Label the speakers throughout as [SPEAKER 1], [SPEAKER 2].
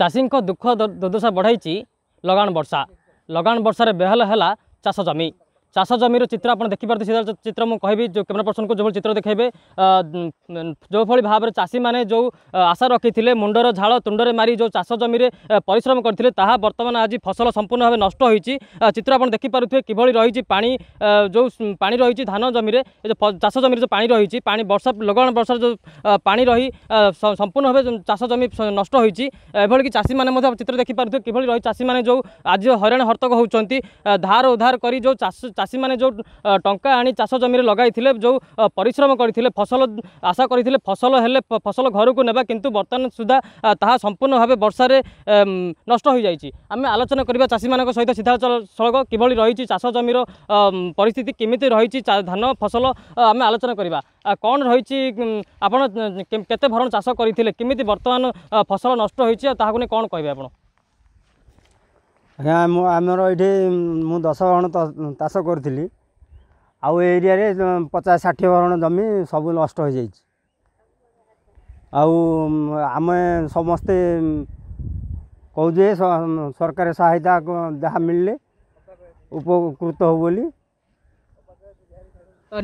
[SPEAKER 1] ଚାଷୀଙ୍କ ଦୁଃଖ ଦୁର୍ଦ୍ଦଶା ବଢ଼ାଇଛି ଲଗାଣ ବର୍ଷା ଲଗାଣ ବର୍ଷାରେ ବେହଲ ହେଲା ଚାଷ ଜମି ଚାଷ ଜମିର ଚିତ୍ର ଆପଣ ଦେଖିପାରୁଥିବେ ସିଧା ଚିତ୍ର ମୁଁ କହିବି ଯେଉଁ କ୍ୟାମେରା ପର୍ସନକୁ ଯେଉଁଭଳି ଚିତ୍ର ଦେଖାଇବେ ଯେଉଁଭଳି ଭାବରେ ଚାଷୀମାନେ ଯେଉଁ ଆଶା ରଖିଥିଲେ ମୁଣ୍ଡର ଝାଳ ତୁଣ୍ଡରେ ମାରି ଯେଉଁ ଚାଷ ଜମିରେ ପରିଶ୍ରମ କରିଥିଲେ ତାହା ବର୍ତ୍ତମାନ ଆଜି ଫସଲ ସମ୍ପୂର୍ଣ୍ଣ ଭାବେ ନଷ୍ଟ ହୋଇଛି ଚିତ୍ର ଆପଣ ଦେଖିପାରୁଥିବେ କିଭଳି ରହିଛି ପାଣି ଯେଉଁ ପାଣି ରହିଛି ଧାନ ଜମିରେ ଚାଷ ଜମିରେ ଯେଉଁ ପାଣି ରହିଛି ପାଣି ବର୍ଷା ଲଗାଣ ବର୍ଷାର ଯେଉଁ ପାଣି ରହି ସମ୍ପୂର୍ଣ୍ଣ ଭାବେ ଚାଷ ଜମି ନଷ୍ଟ ହୋଇଛି ଏଭଳିକି ଚାଷୀମାନେ ମଧ୍ୟ ଚିତ୍ର ଦେଖିପାରୁଥିବେ କିଭଳି ରହି ଚାଷୀମାନେ ଯେଉଁ ଆଜି ହଇରାଣ ହର୍ତ୍ତକ ହେଉଛନ୍ତି ଧାର ଉଧାର କରି ଯେଉଁ ଚାଷ ଚାଷୀମାନେ ଯେଉଁ ଟଙ୍କା ଆଣି ଚାଷ ଜମିରେ ଲଗାଇଥିଲେ ଯେଉଁ ପରିଶ୍ରମ କରିଥିଲେ ଫସଲ ଆଶା କରିଥିଲେ ଫସଲ ହେଲେ ଫସଲ ଘରକୁ ନେବା କିନ୍ତୁ ବର୍ତ୍ତମାନ ସୁଦ୍ଧା ତାହା ସମ୍ପୂର୍ଣ୍ଣ ଭାବେ ବର୍ଷାରେ ନଷ୍ଟ ହୋଇଯାଇଛି ଆମେ ଆଲୋଚନା କରିବା ଚାଷୀମାନଙ୍କ ସହିତ ସିଧା ସଳଖ କିଭଳି ରହିଛି ଚାଷ ଜମିର ପରିସ୍ଥିତି କେମିତି ରହିଛି ଧାନ ଫସଲ ଆମେ ଆଲୋଚନା କରିବା କ'ଣ ରହିଛି ଆପଣ କେତେ ଭରଣ ଚାଷ କରିଥିଲେ କେମିତି ବର୍ତ୍ତମାନ ଫସଲ ନଷ୍ଟ ହୋଇଛି ଆଉ ତାହାକୁ ନେଇ କ'ଣ କହିବେ ଆପଣ
[SPEAKER 2] ଆଜ୍ଞା ମୁଁ ଆମର ଏଇଠି ମୁଁ ଦଶ ଭରଣ ଚାଷ କରିଥିଲି ଆଉ ଏରିଆରେ ପଚାଶ ଷାଠିଏ ଭରଣ ଜମି ସବୁ ନଷ୍ଟ ହୋଇଯାଇଛି ଆଉ ଆମେ ସମସ୍ତେ କହୁଛେ ସରକାର ସହାୟତା ଯାହା ମିଳିଲେ ଉପକୃତ ହେବୁ ବୋଲି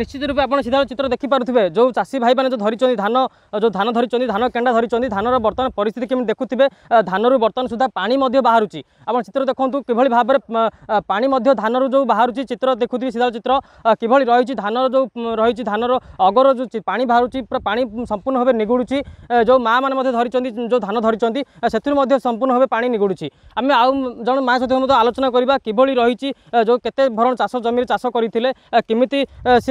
[SPEAKER 1] ନିଶ୍ଚିତ ରୂପେ ଆପଣ ସିଧା ଚିତ୍ର ଦେଖିପାରୁଥିବେ ଯେଉଁ ଚାଷୀ ଭାଇମାନେ ଯେଉଁ ଧରିଛନ୍ତି ଧାନ ଯେଉଁ ଧାନ ଧରିଛନ୍ତି ଧାନ କେଣ୍ଡା ଧରିଛନ୍ତି ଧାନର ବର୍ତ୍ତମାନ ପରିସ୍ଥିତି କେମିତି ଦେଖୁଥିବେ ଧାନରୁ ବର୍ତ୍ତମାନ ସୁଦ୍ଧା ପାଣି ମଧ୍ୟ ବାହାରୁଛି ଆପଣ ଚିତ୍ର ଦେଖନ୍ତୁ କିଭଳି ଭାବରେ ପାଣି ମଧ୍ୟ ଧାନରୁ ଯେଉଁ ବାହାରୁଛି ଚିତ୍ର ଦେଖୁଥିବେ ସିଧା ଚିତ୍ର କିଭଳି ରହିଛି ଧାନର ଯେଉଁ ରହିଛି ଧାନର ଅଗର ଯେଉଁ ପାଣି ବାହାରୁଛି ପୁରା ପାଣି ସମ୍ପୂର୍ଣ୍ଣ ଭାବେ ନିଗୁଡ଼ୁଛି ଯେଉଁ ମାଆମାନେ ମଧ୍ୟ ଧରିଛନ୍ତି ଯେଉଁ ଧାନ ଧରିଛନ୍ତି ସେଥିରୁ ମଧ୍ୟ ସମ୍ପୂର୍ଣ୍ଣ ଭାବେ ପାଣି ନିଗୁଡ଼ୁଛି ଆମେ ଆଉ ଜଣେ ମା ସହିତ ମଧ୍ୟ ଆଲୋଚନା କରିବା କିଭଳି ରହିଛି ଯେଉଁ କେତେ ଭରଣ ଚାଷ ଜମିରେ ଚାଷ କରିଥିଲେ କେମିତି ସେ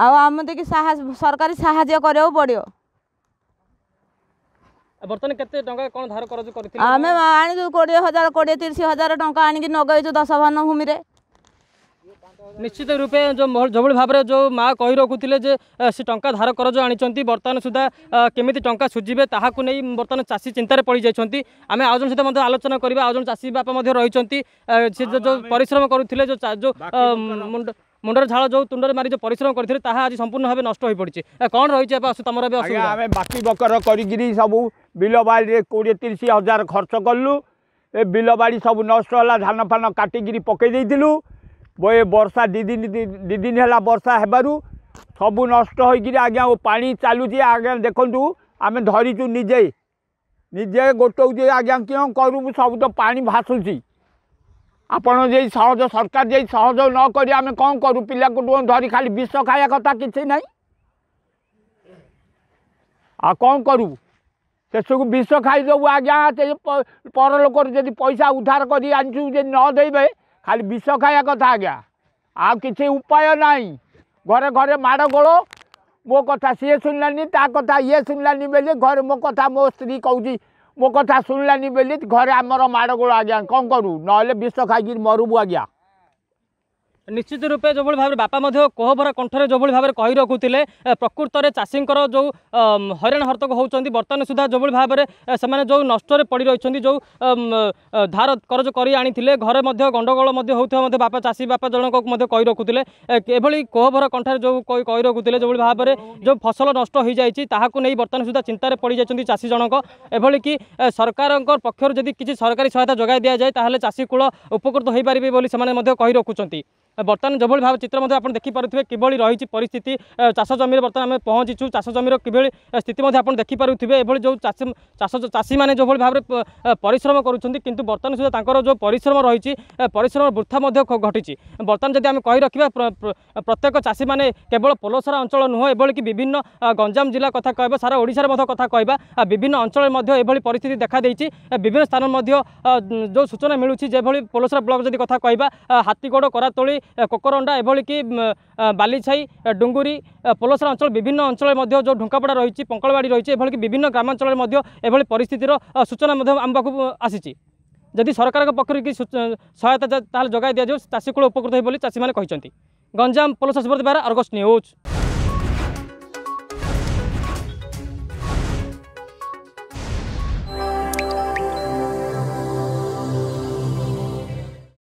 [SPEAKER 1] আমাদেরকে সরকারি সাহায্য করেও পড়িও বর্তমানে কেতে টাকা কোন ধার করজ করিছিল আমি আনিছু 20000 20 30000 টাকা আনিকি নগাইছু দশভান ভূমিরে ନିଶ୍ଚିତ ରୂପେ ଯେଉଁଭଳି ଭାବରେ ଯେଉଁ ମାଆ କହି ରଖୁଥିଲେ ଯେ ସେ ଟଙ୍କା ଧାର କରଜ ଆଣିଛନ୍ତି ବର୍ତ୍ତମାନ ସୁଦ୍ଧା କେମିତି ଟଙ୍କା ସୁଝିବେ ତାହାକୁ ନେଇ ବର୍ତ୍ତମାନ ଚାଷୀ ଚିନ୍ତାରେ ପଡ଼ିଯାଇଛନ୍ତି ଆମେ ଆଉ ଜଣ ସହିତ ମଧ୍ୟ ଆଲୋଚନା କରିବା ଆଉ ଜଣ ଚାଷୀ ବାପା ମଧ୍ୟ ରହିଛନ୍ତି ସେ ଯେଉଁ ପରିଶ୍ରମ କରୁଥିଲେ ଯେଉଁ ମୁଣ୍ଡରେ ଝାଳ ଯେଉଁ ତୁଣ୍ଡରେ ମାରି ଯେଉଁ ପରିଶ୍ରମ କରିଥିଲେ ତାହା ଆଜି ସମ୍ପୂର୍ଣ୍ଣ ଭାବେ ନଷ୍ଟ ହୋଇପଡ଼ିଛି କ'ଣ ରହିଛି ଏବେ ତୁମର ଏବେ ଅସୁବିଧା ଆମେ
[SPEAKER 2] ବାକି ବକର କରିକିରି ସବୁ ବିଲବାଡ଼ିରେ କୋଡ଼ିଏ ତିରିଶ ହଜାର ଖର୍ଚ୍ଚ କଲୁ ଏ ବିଲବାଡ଼ି ସବୁ ନଷ୍ଟ ହେଲା ଧାନ ଫାନ କାଟିକିରି ପକାଇ ଦେଇଥିଲୁ ଏ ବର୍ଷା ଦୁଇ ଦିନ ଦୁଇ ଦିନ ହେଲା ବର୍ଷା ହେବାରୁ ସବୁ ନଷ୍ଟ ହୋଇକିରି ଆଜ୍ଞା ପାଣି ଚାଲୁଛି ଆଜ୍ଞା ଦେଖନ୍ତୁ ଆମେ ଧରିଛୁ ନିଜେ ନିଜେ ଗୋଟଉଛି ଆଜ୍ଞା କେଉଁ କରିବୁ ସବୁ ତ ପାଣି ଭାସୁଛି ଆପଣ ଯେ ସହଜ ସରକାର ଯେ ସହଯୋଗ ନ କରି ଆମେ କ'ଣ କରୁ ପିଲାକୁ ଟୁ ଧରି ଖାଲି ବିଷ ଖାଇବା କଥା କିଛି ନାହିଁ ଆଉ କ'ଣ କରୁ ସେସବୁ ବିଷ ଖାଇଦେବୁ ଆଜ୍ଞା ସେ ପରଲୋକରୁ ଯଦି ପଇସା ଉଦ୍ଧାର କରି ଆଣିଛୁ ଯଦି ନ ଦେବେ ଖାଲି ବିଷ ଖାଇବା କଥା ଆଜ୍ଞା ଆଉ କିଛି ଉପାୟ ନାହିଁ ଘରେ ଘରେ ମାଡ଼ ଗୋଳ ମୋ କଥା ସିଏ ଶୁଣିଲାନି ତା କଥା ଇଏ ଶୁଣିଲାନି ବୋଲି ଘରେ ମୋ କଥା ମୋ ସ୍ତ୍ରୀ କହୁଛି ମୋ କଥା ଶୁଣିଲାନି ବୋଲି ଘରେ ଆମର ମାଡ଼ଗୋଳ ଆଜ୍ଞା କ'ଣ କରୁ ନହେଲେ ବିଷ ଖାଇକିରି ମରୁବୁ ଆଜ୍ଞା
[SPEAKER 1] ନିଶ୍ଚିତ ରୂପେ ଯେଉଁଭଳି ଭାବରେ ବାପା ମଧ୍ୟ କୋହଭରା କଣ୍ଠରେ ଯେଉଁଭଳି ଭାବରେ କହି ରଖୁଥିଲେ ପ୍ରକୃତରେ ଚାଷୀଙ୍କର ଯେଉଁ ହଇରାଣ ହର୍ତ୍ତକ ହେଉଛନ୍ତି ବର୍ତ୍ତମାନ ସୁଦ୍ଧା ଯେଉଁଭଳି ଭାବରେ ସେମାନେ ଯେଉଁ ନଷ୍ଟରେ ପଡ଼ି ରହିଛନ୍ତି ଯେଉଁ ଧାର କରଜ କରି ଆଣିଥିଲେ ଘରେ ମଧ୍ୟ ଗଣ୍ଡଗୋଳ ମଧ୍ୟ ହେଉଥିବା ମଧ୍ୟ ବାପା ଚାଷୀ ବାପା ଜଣକ ମଧ୍ୟ କହି ରଖୁଥିଲେ ଏଭଳି କୋହଭରା କଣ୍ଠରେ ଯେଉଁ କହି ରଖୁଥିଲେ ଯେଉଁଭଳି ଭାବରେ ଯେଉଁ ଫସଲ ନଷ୍ଟ ହୋଇଯାଇଛି ତାହାକୁ ନେଇ ବର୍ତ୍ତମାନ ସୁଦ୍ଧା ଚିନ୍ତାରେ ପଡ଼ିଯାଇଛନ୍ତି ଚାଷୀ ଜଣକ ଏଭଳି କି ସରକାରଙ୍କ ପକ୍ଷରୁ ଯଦି କିଛି ସରକାରୀ ସହାୟତା ଯୋଗାଇ ଦିଆଯାଏ ତାହେଲେ ଚାଷୀ କୂଳ ଉପକୃତ ହୋଇପାରିବେ ବୋଲି ସେମାନେ ମଧ୍ୟ କହି ରଖୁଛନ୍ତି বর্তমান যেভাবে ভাবে চিত্র মধ্যে আপনার দেখিপারে কিভাবে রয়েছে পরিস্থিতি চাষ জমি বর্তমানে আমি পৌঁছিছু চাষ জমির কিভাবে স্থিতি মধ্যে আপনার দেখিপারে এভাবে যে চাষ চাষী মানে যেভাবে ভাবে পরিশ্রম করছেন কিন্তু বর্তমানে সুদ্ধা তাঁর যে পরিশ্রম রয়েছে পরিশ্রম বৃথা মধ্যে ঘটিছে বর্তমানে যদি আমি কই রাখা প্রত্যেক চাষী মানে কেবল পোলসরা অঞ্চল নুহ এভাবে কি বিভিন্ন গঞ্জাম জেলা কথা কহবা সারা ওড়শার মধ্যে কথা কহবা বিভিন্ন অঞ্চলের মধ্যে এভাবে পরিস্থিতি দেখা দিয়েছে বিভিন্ন স্থানের মধ্যে যে সূচনা মিলুছি যেভাবে পোলসরা ব্লক যদি কথা কহবা হাতিগোড় করাতোলি କୋକରଣ୍ଡା ଏଭଳିକି ବାଲିଛାଇ ଡୁଙ୍ଗୁରି ପୋଲସରା ଅଞ୍ଚଳ ବିଭିନ୍ନ ଅଞ୍ଚଳରେ ମଧ୍ୟ ଯେଉଁ ଢୁଙ୍କାପଡ଼ା ରହିଛି ପଙ୍କଳବାଡ଼ି ରହିଛି ଏଭଳିକି ବିଭିନ୍ନ ଗ୍ରାମାଞ୍ଚଳରେ ମଧ୍ୟ ଏଭଳି ପରିସ୍ଥିତିର ସୂଚନା ମଧ୍ୟ ଆମ ପାଖକୁ ଆସିଛି ଯଦି ସରକାରଙ୍କ ପକ୍ଷରୁ କିଛି ସହାୟତା ତାହେଲେ ଯୋଗାଇ ଦିଆଯାଉ ଚାଷୀକୂଳ ଉପକୃତ ହେବ ବୋଲି ଚାଷୀମାନେ କହିଛନ୍ତି Ganjam Polasara Argus news